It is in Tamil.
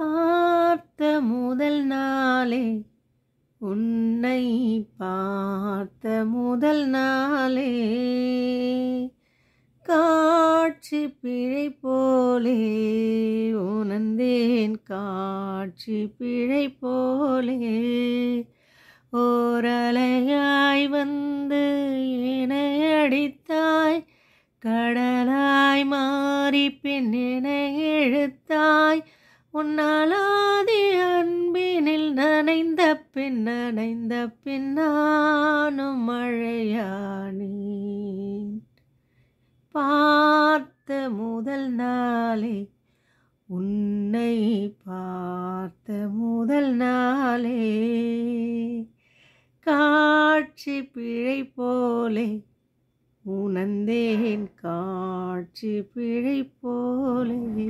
பார்த்த முதல் நாளே உன்னை பார்த்த முதல் நாளே காட்சி பிழை போலே உணர்ந்தேன் காட்சி பிழை போலே ஓரலையாய் வந்து என்னை அடித்தாய் கடலாய் மாறி பின் என்னை எழுத்தாய் உன்னாலாதி அன்பினில் நனைந்த பின் நனைந்த பின்னானும் மழையானேன் பார்த்த முதல் நாளே உன்னை பார்த்த முதல் நாளே காட்சி பிழை போலே உணர்ந்தேன் காட்சி பிழை போலே